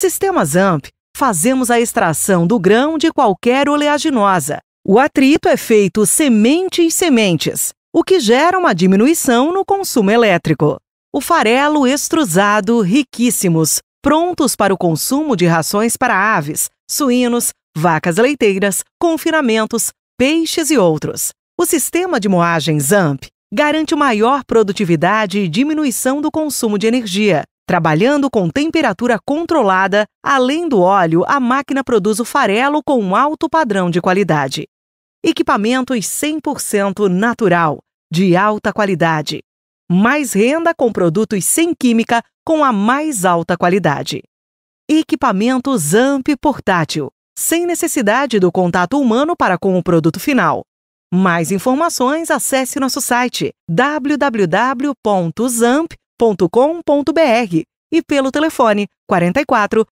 Sistemas Zamp fazemos a extração do grão de qualquer oleaginosa. O atrito é feito semente em sementes, o que gera uma diminuição no consumo elétrico. O farelo extrusado, riquíssimos, prontos para o consumo de rações para aves, suínos, vacas leiteiras, confinamentos, peixes e outros. O sistema de moagem ZAMP garante maior produtividade e diminuição do consumo de energia, Trabalhando com temperatura controlada, além do óleo, a máquina produz o farelo com um alto padrão de qualidade. Equipamentos 100% natural, de alta qualidade. Mais renda com produtos sem química com a mais alta qualidade. Equipamentos AMP portátil, sem necessidade do contato humano para com o produto final. Mais informações, acesse nosso site www.zamp.com www.cultura.com.br e pelo telefone 44